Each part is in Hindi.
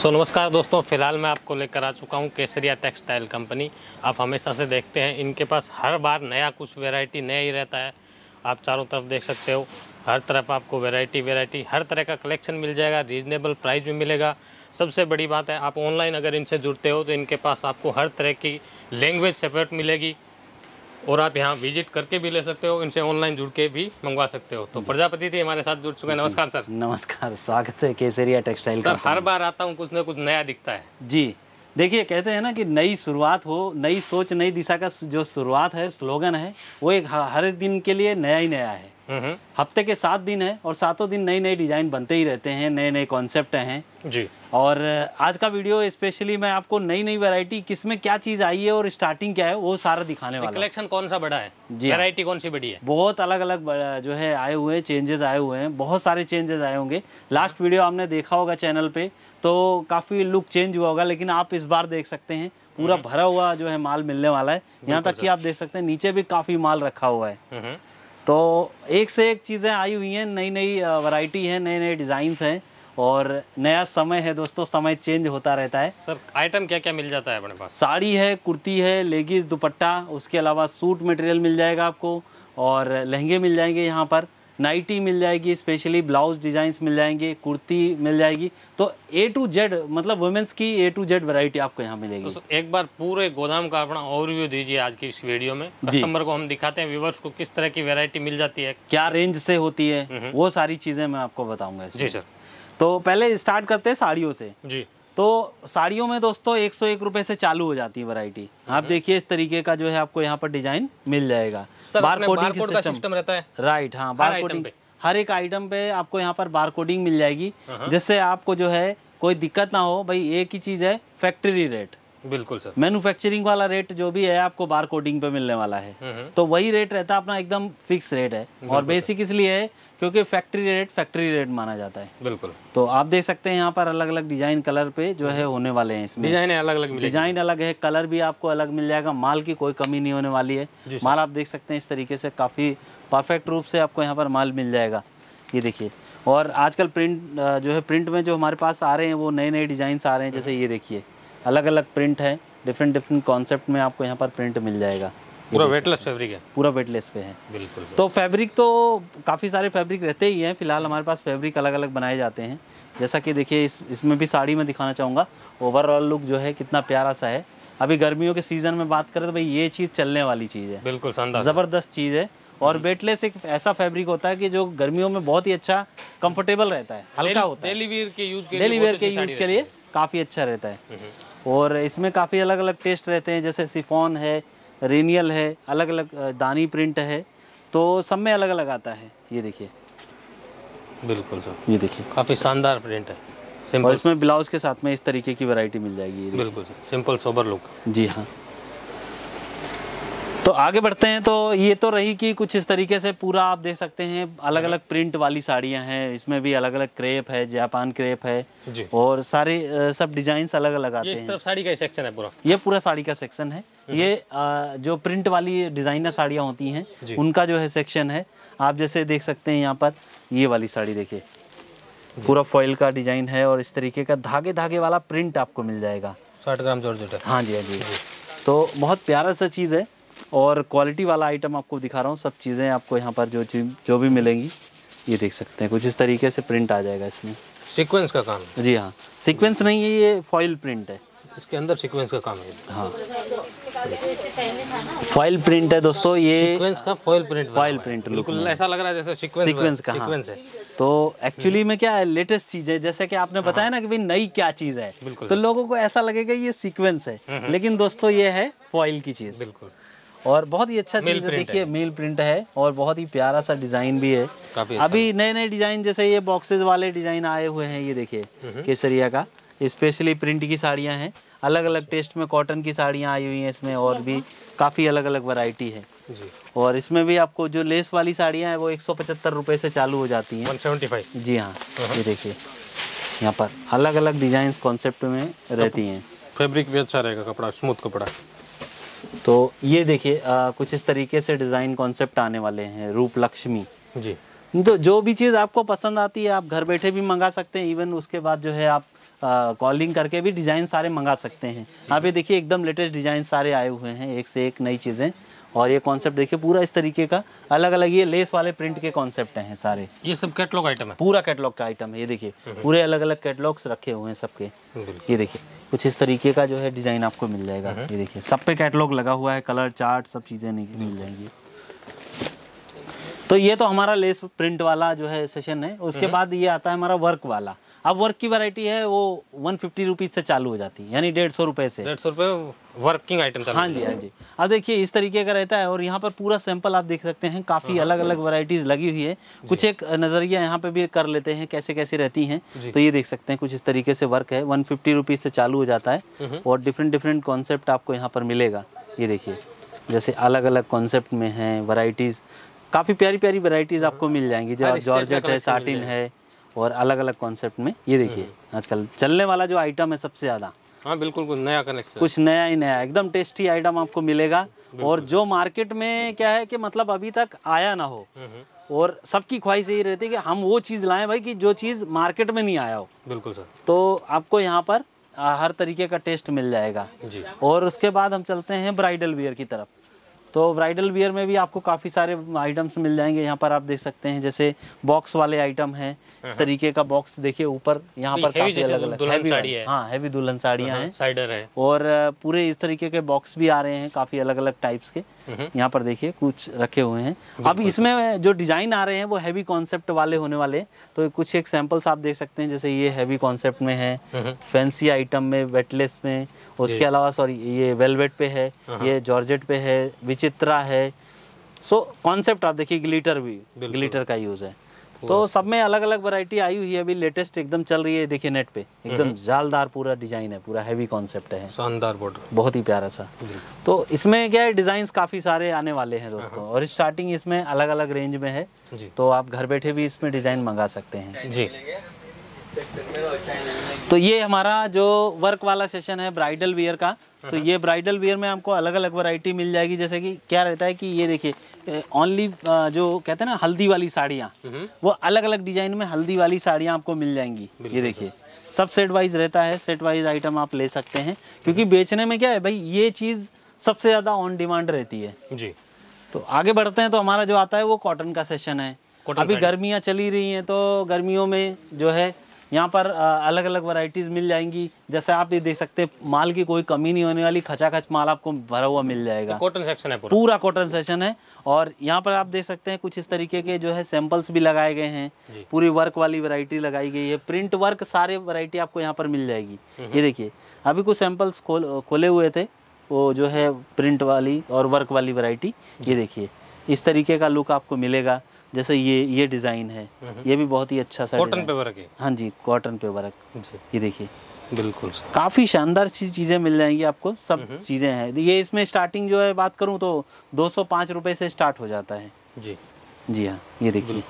सो नमस्कार दोस्तों फिलहाल मैं आपको लेकर आ चुका हूँ केसरिया टेक्सटाइल कंपनी आप हमेशा से देखते हैं इनके पास हर बार नया कुछ वेराइटी नया ही रहता है आप चारों तरफ देख सकते हो हर तरफ आपको वेराइटी वेराइटी हर तरह का कलेक्शन मिल जाएगा रीजनेबल प्राइस भी मिलेगा सबसे बड़ी बात है आप ऑनलाइन अगर इनसे जुड़ते हो तो इनके पास आपको हर तरह की लैंग्वेज सेपरेट मिलेगी और आप यहाँ विजिट करके भी ले सकते हो इनसे ऑनलाइन जुड़ के भी मंगवा सकते हो तो प्रजापति जी हमारे साथ जुड़ चुके हैं नमस्कार सर नमस्कार स्वागत है केसरिया टेक्सटाइल सर हर बार आता हूँ कुछ ना कुछ नया दिखता है जी देखिए कहते हैं ना कि नई शुरुआत हो नई सोच नई दिशा का जो शुरुआत है स्लोगन है वो एक हर दिन के लिए नया ही नया है हम्म। हफ्ते के सात दिन है और सातों दिन नई नई डिजाइन बनते ही रहते हैं नए नए कॉन्सेप्ट हैं जी और आज का वीडियो स्पेशली मैं आपको नई नई वैरायटी किसमें क्या चीज आई है और स्टार्टिंग क्या है वो सारा दिखाने वाला कलेक्शन कौन सा बड़ा है जी वैरायटी हाँ। कौन सी बड़ी है बहुत अलग अलग जो है आए हुए हैं चेंजेस आए हुए हैं बहुत सारे चेंजेस आए होंगे लास्ट वीडियो आपने देखा होगा चैनल पे तो काफी लुक चेंज हुआ होगा लेकिन आप इस बार देख सकते हैं पूरा हम्म। भरा हुआ जो है माल मिलने वाला है यहाँ तक की आप देख सकते हैं नीचे भी काफी माल रखा हुआ है हम्म। तो एक से एक चीज़ें आई हुई हैं नई नई वैरायटी है नए नए डिज़ाइंस हैं और नया समय है दोस्तों समय चेंज होता रहता है सर आइटम क्या क्या मिल जाता है अपने पास साड़ी है कुर्ती है लेगीज दुपट्टा उसके अलावा सूट मटेरियल मिल जाएगा आपको और लहंगे मिल जाएंगे यहाँ पर नाइटी मिल जाएगी स्पेशली ब्लाउज डिज़ाइंस मिल जाएंगे कुर्ती मिल जाएगी तो ए टू जेड मतलब वुमेन्स की ए टू जेड वैरायटी आपको यहाँ मिलेगी तो एक बार पूरे गोदाम का अपना ओवरव्यू दीजिए आज की इस वीडियो में कस्टमर को हम दिखाते हैं व्यूवर्स को किस तरह की वेरायटी मिल जाती है क्या रेंज से होती है हम्म। वो सारी चीज़ें मैं आपको बताऊंगा जी सर तो पहले स्टार्ट करते हैं साड़ियों से जी तो साड़ियों में दोस्तों एक सौ एक रुपए से चालू हो जाती है वैरायटी आप हम्म। देखिए इस तरीके का जो है आपको यहाँ पर डिजाइन मिल जाएगा बार कोडिंग सिस्टम रहता है राइट हाँ बार कोडिंग हर एक आइटम पे आपको यहाँ पर बार कोडिंग मिल जाएगी हाँ, हाँ। जिससे आपको जो है कोई दिक्कत ना हो भाई एक ही चीज़ है फैक्ट्री रेट बिल्कुल सर मैन्युफैक्चरिंग वाला रेट जो भी है आपको बार कोडिंग पे मिलने वाला है हम्म, हम्म। तो वही रेट रहता है अपना एकदम फिक्स रेट है और बेसिक इसलिए है क्योंकि फैक्ट्री रेट फैक्ट्री रेट माना जाता है बिल्कुल तो आप देख सकते हैं यहाँ पर अलग अलग डिजाइन कलर पे जो है होने वाले हैं इसमें डिजाइन अलग अलग डिजाइन अलग है कलर भी आपको अलग मिल जाएगा माल की कोई कमी नहीं होने वाली है माल आप देख सकते हैं इस तरीके से काफी परफेक्ट रूप से आपको यहाँ पर माल मिल जाएगा ये देखिए और आजकल प्रिंट जो है प्रिंट में जो हमारे पास आ रहे हैं वो नए नए डिजाइन आ रहे हैं जैसे ये देखिए अलग अलग प्रिंट है डिफरेंट डिफरेंट कॉन्सेप्ट में आपको यहाँ पर प्रिंट मिल जाएगा पूरा वेटलेस फैब्रिक है पूरा वेटलेस पे है बिल्कुल तो फैब्रिक तो काफ़ी सारे फैब्रिक रहते ही हैं फिलहाल हमारे पास फैब्रिक अलग अलग बनाए जाते हैं जैसा कि देखिए इस इसमें भी साड़ी में दिखाना चाहूँगा ओवरऑल लुक जो है कितना प्यारा सा है अभी गर्मियों के सीज़न में बात करें तो भाई ये चीज़ चलने वाली चीज़ है बिल्कुल ज़बरदस्त चीज़ है और वेटलेस एक ऐसा फैब्रिक होता है कि जो गर्मियों में बहुत ही अच्छा कंफर्टेबल रहता है हल्का होता है डेली वेयर के यूज़ के लिए काफ़ी अच्छा रहता है हम्म। और इसमें काफ़ी अलग अलग टेस्ट रहते हैं जैसे सिफोन है रेनियल है अलग अलग दानी प्रिंट है तो सब में अलग अलग आता है ये देखिए बिल्कुल सर ये देखिए काफ़ी शानदार प्रिंट है सिंपल और इसमें ब्लाउज के साथ में इस तरीके की वैरायटी मिल जाएगी बिल्कुल सर सिंपल सोबर लुक जी हाँ तो आगे बढ़ते हैं तो ये तो रही कि कुछ इस तरीके से पूरा आप देख सकते हैं अलग अलग प्रिंट वाली साड़ियां हैं इसमें भी अलग अलग क्रेप है जापान क्रेप है और सारे सब डिजाइन अलग अलग आते हैं इस तरफ साड़ी का सेक्शन है पूरा ये पूरा साड़ी का सेक्शन है हम्म। ये जो प्रिंट वाली डिजाइनर साड़ियाँ होती है उनका जो है सेक्शन है आप जैसे देख सकते हैं यहाँ पर ये वाली साड़ी देखिये पूरा फॉइल का डिजाइन है और इस तरीके का धागे धागे वाला प्रिंट आपको मिल जाएगा साठ ग्राम जोड़ जोड़ हाँ जी हाँ जी तो बहुत प्यारा सा चीज़ है और क्वालिटी वाला आइटम आपको दिखा रहा हूँ सब चीज़ें आपको यहाँ पर जो जो भी मिलेंगी ये देख सकते हैं कुछ इस तरीके से प्रिंट आ जाएगा इसमें सीक्वेंस का काम जी हाँ सीक्वेंस नहीं है ये फॉइल प्रिंट है इसके अंदर सीक्वेंस का काम है हाँ फॉइल प्रिंट है दोस्तों ये सीक्वेंस का फॉइल प्रिंट फॉइल प्रिंट बिल्कुल ऐसा लग रहा है जैसे सीक्वेंस सीक्वेंस का हाँ। है तो एक्चुअली में क्या है लेटेस्ट चीज है जैसे कि आपने बताया हाँ। ना कि भाई नई क्या चीज है तो लोगों को ऐसा लगेगा ये सीक्वेंस है हम्म, हम्म। लेकिन दोस्तों ये है फॉइल की चीज बिल्कुल और बहुत ही अच्छा चीज देखिए मेल प्रिंट है और बहुत ही प्यारा सा डिजाइन भी है अच्छा। अभी नए नए डिजाइन जैसे ये बॉक्सेज वाले डिजाइन आए हुए हैं ये देखिए हम्म। केसरिया का स्पेशली प्रिंट की साड़ियाँ हैं अलग अलग टेस्ट में कॉटन की साड़ियाँ आई हुई हैं इसमें अच्छा। और भी काफ़ी अलग अलग वैरायटी है और इसमें भी आपको जो लेस वाली साड़ियाँ हैं वो एक सौ से चालू हो जाती हैं 175 जी हाँ, हाँ ये देखिए यहाँ पर अलग अलग डिजाइन कॉन्सेप्ट में रहती हैं फैब्रिक भी अच्छा रहेगा कपड़ा स्मूथ कपड़ा तो ये देखिए कुछ इस तरीके से डिज़ाइन कॉन्सेप्ट आने वाले हैं रूप लक्ष्मी जी तो जो भी चीज़ आपको पसंद आती है आप घर बैठे भी मंगा सकते हैं इवन उसके बाद जो है आप कॉलिंग करके भी डिज़ाइन सारे मंगा सकते हैं आप ये देखिए एकदम लेटेस्ट डिज़ाइन सारे आए हुए हैं एक से एक नई चीज़ें और ये कॉन्सेप्ट देखिए पूरा इस तरीके का अलग अलग ये लेस वाले प्रिंट के कॉन्सेप्ट हैं सारे ये सब कैटलॉग आइटम है पूरा कैटलॉग का आइटम है ये देखिए हम्म। पूरे अलग अलग कैटलॉग्स रखे हुए हैं सबके ये देखिए कुछ इस तरीके का जो है डिज़ाइन आपको मिल जाएगा हम्म। ये देखिए सब पे कैटलॉग लगा हुआ है कलर चार्ट सब चीज़ें मिल जाएंगी तो ये तो हमारा लेस प्रिंट वाला जो है सेशन है उसके हम्म। बाद ये आता है हमारा वर्क वाला अब वर्क की वैरायटी है वो वन फिफ्टी रुपीज से चालू हो जाती है यानी डेढ़ सौ रुपए से डेढ़ सौ रुपए वर्किंग आइटम हाँ जी हाँ जी अब देखिए इस तरीके का रहता है और यहाँ पर पूरा सैंपल आप देख सकते हैं काफी अलग अलग वराइटीज लगी हुई है कुछ एक नजरिया यहाँ पे भी कर लेते हैं कैसे कैसे रहती है तो ये देख सकते हैं कुछ इस तरीके से वर्क है वन फिफ्टी से चालू हो जाता है हम्म। और डिफरेंट डिफरेंट कॉन्सेप्ट आपको यहाँ पर मिलेगा ये देखिए जैसे अलग अलग कॉन्सेप्ट में हैं वराइटीज काफ़ी प्यारी प्यारी वेराइटीज हाँ। आपको मिल जाएंगी जो जॉर्ज है साटिन है और अलग अलग कॉन्सेप्ट में ये देखिए हम्म। आजकल चलने वाला जो आइटम है सबसे ज़्यादा हाँ बिल्कुल कुछ नया कनेक्शन कुछ नया ही नया एकदम टेस्टी आइटम आपको मिलेगा और जो मार्केट में क्या है कि मतलब अभी तक आया ना हो हम्म, हम्म। और सबकी ख्वाहिश यही रहती है कि हम वो चीज़ लाएं भाई कि जो चीज़ मार्केट में नहीं आया हो बिल्कुल सर तो आपको यहाँ पर हर तरीके का टेस्ट मिल जाएगा जी और उसके बाद हम चलते हैं ब्राइडल वेयर की तरफ तो ब्राइडल वियर में भी आपको काफ़ी सारे आइटम्स मिल जाएंगे यहाँ पर आप देख सकते हैं जैसे बॉक्स वाले आइटम है इस हाँ। तरीके का बॉक्स देखिए ऊपर यहाँ पर काफ़ी अलग अलग है हाँ हैवी दुल्हन साड़ियाँ हैं साइडर है और पूरे इस तरीके के बॉक्स भी आ रहे हैं काफ़ी अलग अलग टाइप्स के यहाँ पर देखिए कुछ रखे हुए हैं अब इसमें जो डिजाइन आ रहे हैं वो हैवी कॉन्सेप्ट वाले होने वाले तो कुछ एक सैंपल्स आप देख सकते हैं जैसे ये हैवी कॉन्सेप्ट में है फैंसी आइटम में वेटलेस में उसके अलावा सॉरी ये वेलवेट पे है हाँ, ये जॉर्जेट हाँ। पे है विचित्रा है सो कॉन्सेप्ट आप देखिए ग्लिटर भी ग्लिटर का यूज है तो सब में अलग अलग वैरायटी आई हुई है अभी लेटेस्ट एकदम चल रही है देखिए नेट पे एकदम हम्म। जालदार पूरा डिजाइन है पूरा हैवी कॉन्सेप्ट है शानदार बॉर्डर बहुत ही प्यारा सा तो इसमें क्या है डिजाइन काफी सारे आने वाले हैं दोस्तों हाँ। और स्टार्टिंग इसमें अलग अलग रेंज में है तो आप घर बैठे भी इसमें डिजाइन मंगा सकते हैं जी तो ये हमारा जो वर्क वाला सेशन है ब्राइडल वियर का तो ये ब्राइडल वियर में आपको अलग अलग वैरायटी मिल जाएगी जैसे कि क्या रहता है कि ये देखिए ओनली जो कहते हैं ना हल्दी वाली साड़ियाँ हम्म। वो अलग अलग डिजाइन में हल्दी वाली साड़ियाँ आपको मिल जाएंगी ये देखिए सब सेट वाइज रहता है सेट वाइज आइटम आप ले सकते हैं क्योंकि बेचने में क्या है भाई ये चीज़ सबसे ज़्यादा ऑन डिमांड रहती है जी तो आगे बढ़ते हैं तो हमारा जो आता है वो कॉटन का सेशन है अभी गर्मियाँ चली रही हैं तो गर्मियों में जो है यहाँ पर अलग अलग वैरायटीज़ मिल जाएंगी जैसे आप ये देख सकते हैं माल की कोई कमी नहीं होने वाली खचाखच माल आपको भरा हुआ मिल जाएगा कॉटन तो सेक्शन है पूरा कॉटन सेक्शन है और यहाँ पर आप देख सकते हैं कुछ इस तरीके के जो है सैंपल्स भी लगाए गए हैं पूरी वर्क वाली वरायटी लगाई गई है प्रिंट वर्क सारे वरायटी आपको यहाँ पर मिल जाएगी ये देखिए अभी कुछ सैंपल्स खोले हुए थे वो जो है प्रिंट वाली और वर्क वाली वरायटी ये देखिए इस तरीके का लुक आपको मिलेगा जैसे ये ये डिज़ाइन है हम्म। ये भी बहुत ही अच्छा सा कॉटन पे वर्क है हाँ जी कॉटन पे वर्क ये देखिए बिल्कुल काफ़ी शानदार सी चीज़ें मिल जाएंगी आपको सब हम्म। चीज़ें हैं ये इसमें स्टार्टिंग जो है बात करूँ तो दो सौ से स्टार्ट हो जाता है जी जी हाँ ये देखिए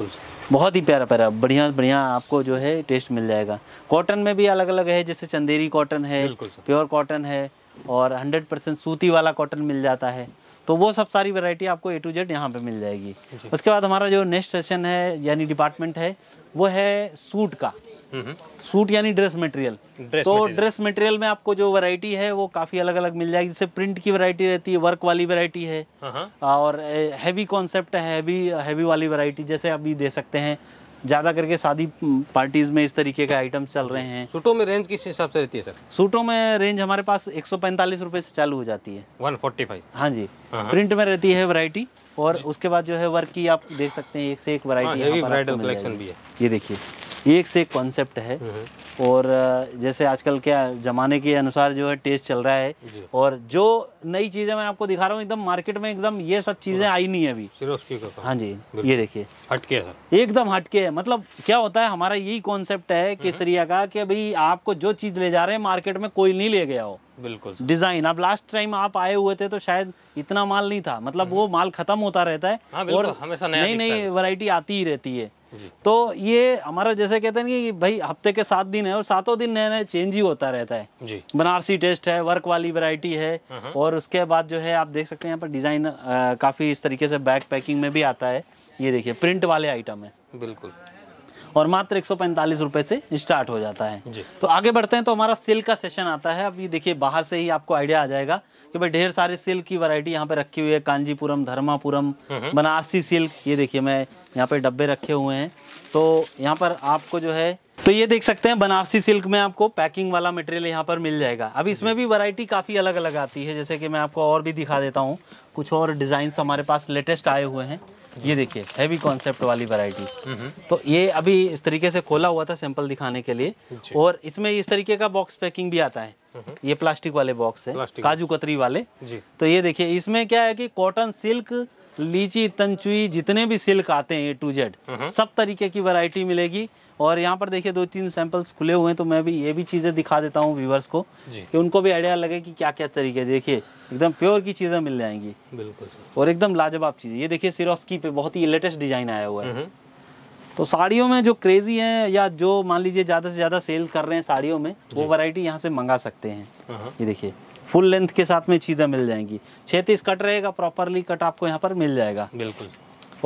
बहुत ही प्यारा प्यारा बढ़िया बढ़िया आपको जो है टेस्ट मिल जाएगा कॉटन में भी अलग अलग है जैसे चंदेरी कॉटन है प्योर कॉटन है और 100 परसेंट सूती वाला कॉटन मिल जाता है तो वो सब सारी वैरायटी आपको ए टू जेड यहाँ पे मिल जाएगी उसके बाद हमारा जो नेक्स्ट सेशन है यानी डिपार्टमेंट है वो है सूट का हम्म हम्म। सूट यानी ड्रेस मटेरियल तो ड्रेस मटेरियल में आपको जो वैरायटी है वो काफी अलग अलग मिल जाएगी जैसे प्रिंट की वैरायटी रहती है वर्क वाली वैरायटी है हाँ, हाँ। और हैवी कॉन्सेप्ट है हैवी हैवी वाली वैरायटी जैसे अभी दे सकते हैं ज़्यादा करके शादी पार्टीज़ में इस तरीके का आइटम चल रहे हैं सूटों में रेंज किस हिसाब से रहती है सर सूटों में रेंज हमारे पास एक सौ से चालू हो जाती है वन हाँ जी प्रिंट हाँ, हाँ। में रहती है वरायटी और उसके बाद जो है वर्क की आप देख सकते हैं एक से एक वरायटी हाँ, कलेक्शन भी है ये देखिए एक से एक कॉन्सेप्ट है हम्म। और जैसे आजकल क्या ज़माने के अनुसार जो है टेस्ट चल रहा है और जो नई चीज़ें मैं आपको दिखा रहा हूँ एकदम मार्केट में एकदम ये सब चीज़ें आई नहीं है अभी हाँ जी ये देखिए हटके है सर एकदम हटके है मतलब क्या होता है हमारा यही कॉन्सेप्ट है हम्म। केसरिया का कि भाई आपको जो चीज़ ले जा रहे हैं मार्केट में कोई नहीं ले गया हो बिल्कुल डिजाइन अब लास्ट टाइम आप आए हुए थे तो शायद इतना माल नहीं था मतलब हम्म। वो माल खत्म होता रहता है हाँ, और हमेशा नई नई वैरायटी आती ही रहती है तो ये हमारा जैसे कहते हैं कि भाई हफ्ते के सात दिन है और सातों दिन नए नए चेंज ही होता रहता है जी बनारसी टेस्ट है वर्क वाली वैरायटी है हाँ, हाँ। और उसके बाद जो है आप देख सकते हैं यहाँ पर डिजाइन काफी इस तरीके से बैग पैकिंग में भी आता है ये देखिए प्रिंट वाले आइटम है बिल्कुल और मात्र एक रुपए से स्टार्ट हो जाता है तो आगे बढ़ते हैं तो हमारा सिल्क का सेशन आता है अब ये देखिए बाहर से ही आपको आइडिया आ जाएगा कि भाई ढेर सारे सिल्क की वरायटी यहाँ पे रखी हुई है कांजीपुरम धर्मापुरम हम्म। बनारसी सिल्क ये देखिए मैं यहाँ पे डब्बे रखे हुए हैं तो यहाँ पर आपको जो है तो ये देख सकते हैं बनारसी सिल्क में आपको पैकिंग वाला मटेरियल यहाँ पर मिल जाएगा अब इसमें भी वैरायटी काफ़ी अलग अलग आती है जैसे कि मैं आपको और भी दिखा देता हूँ कुछ और डिज़ाइंस हमारे पास लेटेस्ट आए हुए हैं ये देखिए हैवी कॉन्सेप्ट वाली वैरायटी तो ये अभी इस तरीके से खोला हुआ था सैंपल दिखाने के लिए और इसमें इस तरीके का बॉक्स पैकिंग भी आता है ये प्लास्टिक वाले बॉक्स है काजू कतरी वाले जी तो ये देखिए इसमें क्या है कि कॉटन सिल्क लीची तंचुई जितने भी सिल्क आते हैं ए टू जेड सब तरीके की वैरायटी मिलेगी और यहाँ पर देखिए दो तीन सैंपल्स खुले हुए हैं तो मैं भी ये भी चीज़ें दिखा देता हूँ व्यूवर्स को कि उनको भी आइडिया लगे कि क्या क्या तरीके देखिए एकदम प्योर की चीज़ें मिल जाएंगी बिल्कुल और एकदम लाजवाब चीज़ें ये देखिए सिरोस्की पे बहुत ही लेटेस्ट डिजाइन आया हुआ है हम्म। तो साड़ियों में जो क्रेजी है या जो मान लीजिए ज़्यादा से ज़्यादा सेल कर रहे हैं साड़ियों में वो वरायटी यहाँ से मंगा सकते हैं हाँ। ये देखिये फुल लेंथ के साथ में चीज़ें मिल जाएंगी छत्तीस कट रहेगा प्रॉपरली कट आपको यहाँ पर मिल जाएगा बिल्कुल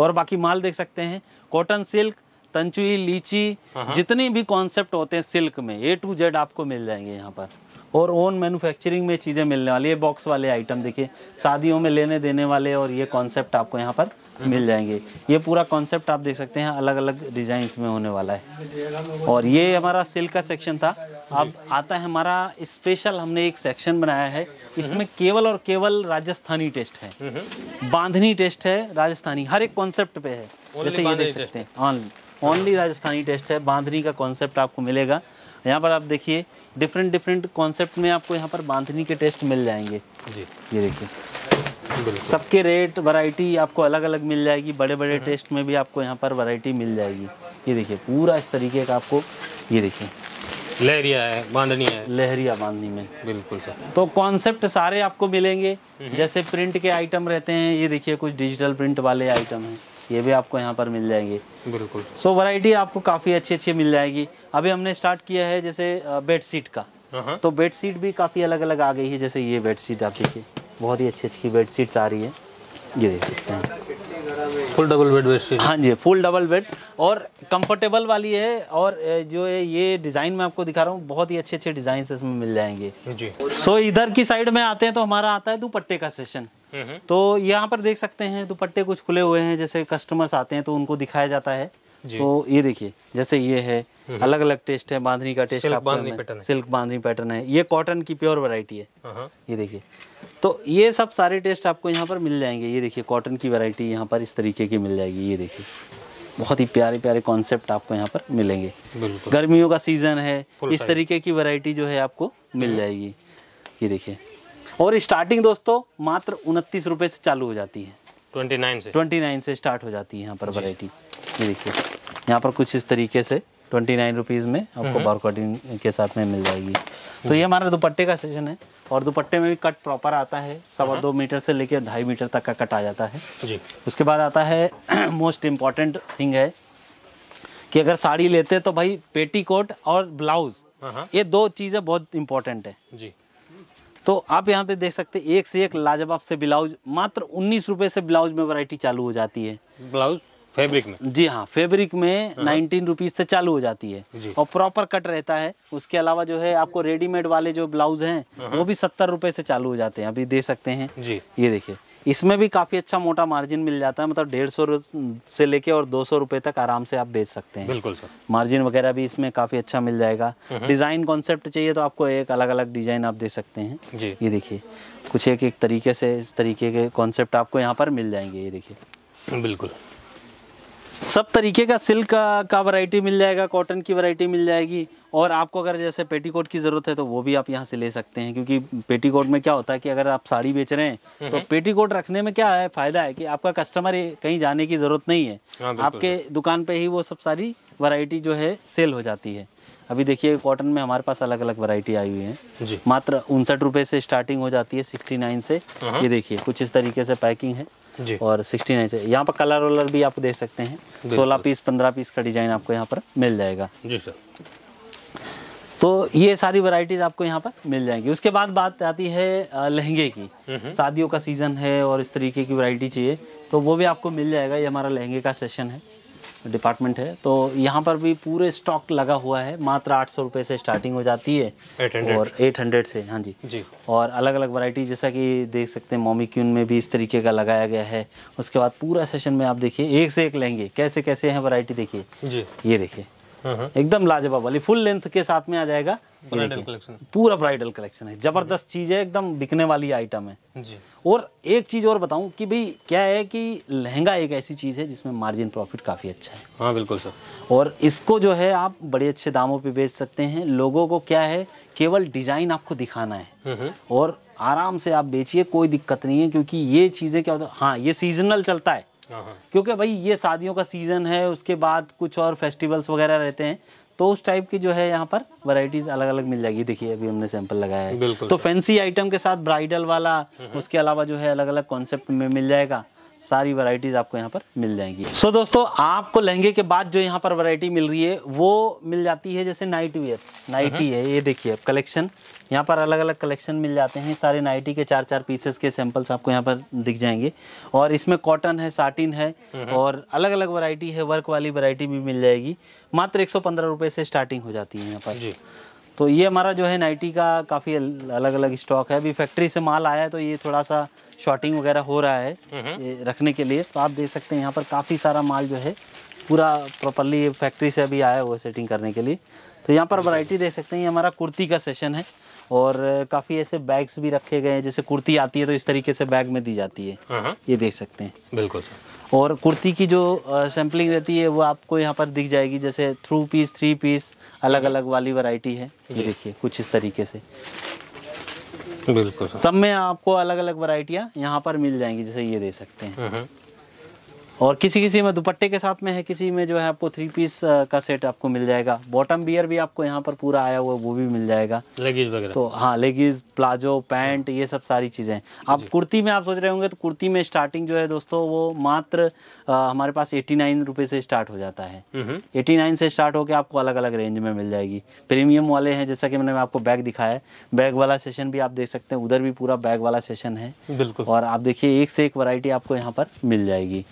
और बाकी माल देख सकते हैं कॉटन सिल्क तंचुई लीची हाँ, हाँ। जितने भी कॉन्सेप्ट होते हैं सिल्क में ए टू जेड आपको मिल जाएंगे यहाँ पर और ओन मैन्युफैक्चरिंग में चीज़ें मिलने वाली है बॉक्स वाले आइटम देखिए शादियों में लेने देने वाले और ये कॉन्सेप्ट आपको यहाँ पर हाँ। मिल जाएंगे ये पूरा कॉन्सेप्ट आप देख सकते हैं अलग अलग डिजाइन में होने वाला है और ये हमारा सिल्क का सेक्शन था अब आता है हमारा स्पेशल हमने एक सेक्शन बनाया है इसमें केवल और केवल राजस्थानी टेस्ट है बांधनी टेस्ट है राजस्थानी हर एक कॉन्सेप्ट पे है जैसे ये देख सकते हैं ऑनली ओनली राजस्थानी टेस्ट है बांधनी का कॉन्सेप्ट आपको मिलेगा यहाँ पर आप देखिए डिफरेंट डिफरेंट कॉन्सेप्ट में आपको यहाँ पर बांधनी के टेस्ट मिल जाएंगे जी ये देखिए सबके रेट वैरायटी आपको अलग अलग मिल जाएगी बड़े बड़े टेस्ट में भी आपको यहाँ पर वैरायटी मिल जाएगी ये देखिए पूरा इस तरीके का आपको ये देखिए लहरिया है बांधनी है लहरिया बांधनी में बिल्कुल सर तो कॉन्सेप्ट सारे आपको मिलेंगे हम्म। जैसे प्रिंट के आइटम रहते हैं ये देखिए कुछ डिजिटल प्रिंट वाले आइटम हैं ये भी आपको यहाँ पर मिल जाएंगे बिल्कुल सो वैरायटी आपको काफ़ी अच्छी अच्छी मिल जाएगी अभी हमने स्टार्ट किया है जैसे बेडशीट का हाँ, हाँ। तो बेडशीट भी काफ़ी अलग अलग आ गई है जैसे ये बेडशीट आप देखिए बहुत ही अच्छी अच्छी बेडशीट आ रही है ये देख सकते हैं फुल डबल बेड बेडशीट हाँ जी फुल डबल बेड और कंफर्टेबल वाली है और जो है ये डिज़ाइन मैं आपको दिखा रहा हूँ बहुत ही अच्छे अच्छे डिज़ाइन इसमें मिल जाएंगे जी सो so, इधर की साइड में आते हैं तो हमारा आता है दुपट्टे का सेशन हम्म। तो यहाँ पर देख सकते हैं दुपट्टे कुछ खुले हुए हैं जैसे कस्टमर्स आते हैं तो उनको दिखाया जाता है तो ये देखिए जैसे ये है हम्म। अलग अलग टेस्ट है बांधनी का test silk bandhani pattern silk bandhani pattern है ये कॉटन की प्योर वैरायटी है हाँ, हाँ। ये देखिए तो ये सब सारे टेस्ट आपको यहाँ पर मिल जाएंगे ये देखिए कॉटन की वैरायटी यहाँ पर इस तरीके की मिल जाएगी ये देखिए बहुत ही प्यारे प्यारे कॉन्सेप्ट आपको यहाँ पर मिलेंगे गर्मियों का सीजन है इस तरीके की वरायटी जो है आपको मिल हम्म। जाएगी ये देखिए और स्टार्टिंग दोस्तों मात्र उनतीस से चालू हो जाती है ट्वेंटी से ट्वेंटी नाइन से स्टार्ट हो जाती है यहाँ पर वरायटी ये देखिए यहाँ पर कुछ इस तरीके से ट्वेंटी नाइन रुपीज़ में आपको बार हम्म। कटिंग के साथ में मिल जाएगी तो ये हमारा दुपट्टे का सेशन है और दुपट्टे में भी कट प्रॉपर आता है सवा हम्म। दो मीटर से लेकर ढाई मीटर तक का कट आ जाता है जी उसके बाद आता है मोस्ट इम्पॉर्टेंट थिंग है कि अगर साड़ी लेते तो भाई पेटी कोट और ब्लाउज हाँ, हाँ। ये दो चीज़ें बहुत इम्पोर्टेंट है जी तो आप यहाँ पे देख सकते हैं एक से एक लाजवाब से ब्लाउज मात्र उन्नीस रुपए से ब्लाउज में वैरायटी चालू हो जाती है ब्लाउज फैब्रिक में जी हाँ फैब्रिक में हाँ। नाइनटीन रुपीज से चालू हो जाती है और प्रॉपर कट रहता है उसके अलावा जो है आपको रेडीमेड वाले जो ब्लाउज हैं हाँ। वो भी सत्तर रुपए से चालू हो जाते हैं अभी दे सकते हैं जी ये देखिए इसमें भी काफी अच्छा मोटा मार्जिन मिल जाता है मतलब डेढ़ सौ से लेके और दो सौ रूपये तक आराम से आप बेच सकते हैं बिल्कुल सर मार्जिन वगैरह भी इसमें काफी अच्छा मिल जाएगा हाँ, डिजाइन कॉन्सेप्ट चाहिए तो आपको एक अलग अलग डिजाइन आप दे सकते हैं जी ये देखिए कुछ एक एक तरीके से इस तरीके के कॉन्सेप्ट आपको यहाँ पर मिल जाएंगे ये देखिए बिल्कुल सब तरीके का सिल्क का, का वैरायटी मिल जाएगा कॉटन की वैरायटी मिल जाएगी और आपको अगर जैसे पेटीकोट की ज़रूरत है तो वो भी आप यहाँ से ले सकते हैं क्योंकि पेटीकोट में क्या होता है कि अगर आप साड़ी बेच रहे हैं तो हम्म। पेटीकोट रखने में क्या है फ़ायदा है कि आपका कस्टमर कहीं जाने की ज़रूरत नहीं है हाँ, आपके दुकान पर ही वो सब सारी वरायटी जो है सेल हो जाती है अभी देखिए कॉटन में हमारे पास अलग अलग वैरायटी आई हुई है जी मात्र उनसठ रुपये से स्टार्टिंग हो जाती है सिक्सटी नाइन से हाँ। ये देखिए कुछ इस तरीके से पैकिंग है और सिक्सटी नाइन से यहाँ पर कलर वलर भी आप देख सकते हैं सोलह पीस पंद्रह पीस का डिजाइन आपको यहाँ पर मिल जाएगा जी सर तो ये सारी वैरायटीज आपको यहाँ पर मिल जाएंगी उसके बाद बात आती है लहंगे की शादियों का सीजन है और इस तरीके की वैरायटी चाहिए तो वो भी आपको मिल जाएगा ये हमारा लहंगे का सेशन है डिपार्टमेंट है तो यहाँ पर भी पूरे स्टॉक लगा हुआ है मात्र आठ सौ रुपये से स्टार्टिंग हो जाती है 800. और एट हंड्रेड से हाँ जी जी और अलग अलग वैरायटी जैसा कि देख सकते हैं मोमी क्यून में भी इस तरीके का लगाया गया है उसके बाद पूरा सेशन में आप देखिए एक से एक लेंगे कैसे कैसे हैं वैरायटी देखिए जी ये देखिए हाँ, हाँ। एकदम लाजवाब वाली फुल लेंथ के साथ में आ जाएगा ब्राइडल कलेक्शन पूरा ब्राइडल कलेक्शन है जबरदस्त चीज है एकदम बिकने वाली आइटम है जी और एक चीज और बताऊं कि भाई क्या है कि लहंगा एक ऐसी चीज है जिसमें मार्जिन प्रॉफिट काफी अच्छा है हाँ बिल्कुल सर और इसको जो है आप बड़े अच्छे दामों पे बेच सकते हैं लोगों को क्या है केवल डिजाइन आपको दिखाना है हम्म, हम्म। और आराम से आप बेचिए कोई दिक्कत नहीं है क्योंकि ये चीजें क्या होता है हाँ ये सीजनल चलता है हाँ, हाँ। क्योंकि भाई ये शादियों का सीज़न है उसके बाद कुछ और फेस्टिवल्स वगैरह रहते हैं तो उस टाइप की जो है यहाँ पर वैरायटीज अलग अलग मिल जाएगी देखिए अभी हमने सैंपल लगाया है तो फैंसी आइटम के साथ ब्राइडल वाला हाँ, उसके अलावा जो है अलग अलग कॉन्सेप्ट में मिल जाएगा सारी वैरायटीज़ आपको यहाँ पर मिल जाएंगी सो so, दोस्तों आपको लहंगे के बाद जो यहाँ पर वैरायटी मिल रही है वो मिल जाती है जैसे नाइट वेयर नाइटी है ये देखिए कलेक्शन यहाँ पर अलग अलग कलेक्शन मिल जाते हैं सारे नाइटी के चार चार पीसेस के सैंपल्स आपको यहाँ पर दिख जाएंगे और इसमें कॉटन है साटिन है हम्म। और अलग अलग वरायटी है वर्क वाली वरायटी भी मिल जाएगी मात्र एक सौ से स्टार्टिंग हो जाती है यहाँ पर जी तो ये हमारा जो है नाइटी का काफ़ी अलग अलग स्टॉक है अभी फैक्ट्री से माल आया है तो ये थोड़ा सा शॉटिंग वगैरह हो रहा है हम्म। ये रखने के लिए तो आप देख सकते हैं यहाँ पर काफ़ी सारा माल जो है पूरा प्रॉपरली फैक्ट्री से अभी आया हुआ सेटिंग करने के लिए तो यहाँ पर वैरायटी देख सकते हैं ये हमारा कुर्ती का सेशन है और काफ़ी ऐसे बैग्स भी रखे गए हैं जैसे कुर्ती आती है तो इस तरीके से बैग में दी जाती है हम्म। ये देख सकते हैं बिल्कुल सर और कुर्ती की जो सैम्पलिंग रहती है वो आपको यहाँ पर दिख जाएगी जैसे थ्रू पीस थ्री पीस अलग अलग वाली वैरायटी है ये देखिए कुछ इस तरीके से बिल्कुल सब में आपको अलग अलग वराइटियाँ यहाँ पर मिल जाएंगी जैसे ये दे सकते हैं हम्म, हम्म। और किसी किसी में दुपट्टे के साथ में है किसी में जो है आपको थ्री पीस का सेट आपको मिल जाएगा बॉटम बियर भी आपको यहाँ पर पूरा आया हुआ वो भी मिल जाएगा लेगीज वगैरह तो हाँ लेगीज प्लाजो पैंट ये सब सारी चीज़ें आप कुर्ती में आप सोच रहे होंगे तो कुर्ती में स्टार्टिंग जो है दोस्तों वो मात्र आ, हमारे पास एटी नाइन से स्टार्ट हो जाता है एटी हम्म। नाइन से स्टार्ट होकर आपको अलग अलग रेंज में मिल जाएगी प्रीमियम वाले हैं जैसा कि मैंने आपको बैग दिखाया है बैग वाला सेशन भी आप देख सकते हैं उधर भी पूरा बैग वाला सेशन है बिल्कुल और आप देखिए एक से एक वरायटी आपको यहाँ पर मिल जाएगी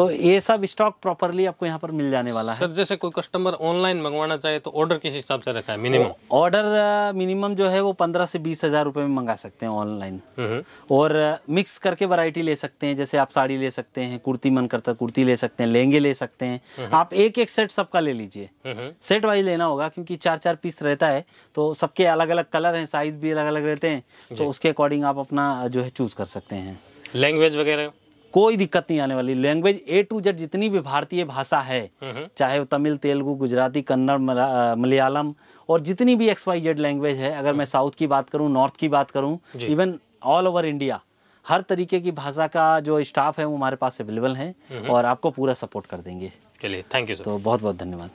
तो ये सब स्टॉक प्रॉपरली आपको यहाँ पर मिल जाने वाला है सर जैसे कोई कस्टमर ऑनलाइन मंगवाना चाहे तो ऑर्डर किस हिसाब से रखा है मिनिमम ऑर्डर मिनिमम जो है वो पंद्रह से बीस हजार रूपए में मंगा सकते हैं ऑनलाइन हम्म। और मिक्स करके वैरायटी ले सकते हैं जैसे आप साड़ी ले सकते हैं कुर्ती मन करता कुर्ती ले सकते हैं लहंगे ले सकते हैं हम्म। आप एक एक सेट सबका ले लीजिए सेट हम्म। वाइज लेना होगा क्योंकि चार चार पीस रहता है तो सबके अलग अलग कलर है साइज भी अलग अलग रहते हैं तो उसके अकॉर्डिंग आप अपना जो है चूज कर सकते हैं लैंग्वेज वगैरह कोई दिक्कत नहीं आने वाली लैंग्वेज ए टू जेड जितनी भी भारतीय भाषा है हम्म। चाहे वो तमिल तेलुगु गुजराती कन्नड़ मलयालम और जितनी भी एक्स वाई जेड लैंग्वेज है अगर मैं साउथ की बात करूं नॉर्थ की बात करूं इवन ऑल ओवर इंडिया हर तरीके की भाषा का जो स्टाफ है वो हमारे पास अवेलेबल है हम्म। और आपको पूरा सपोर्ट कर देंगे चलिए थैंक यू तो बहुत बहुत धन्यवाद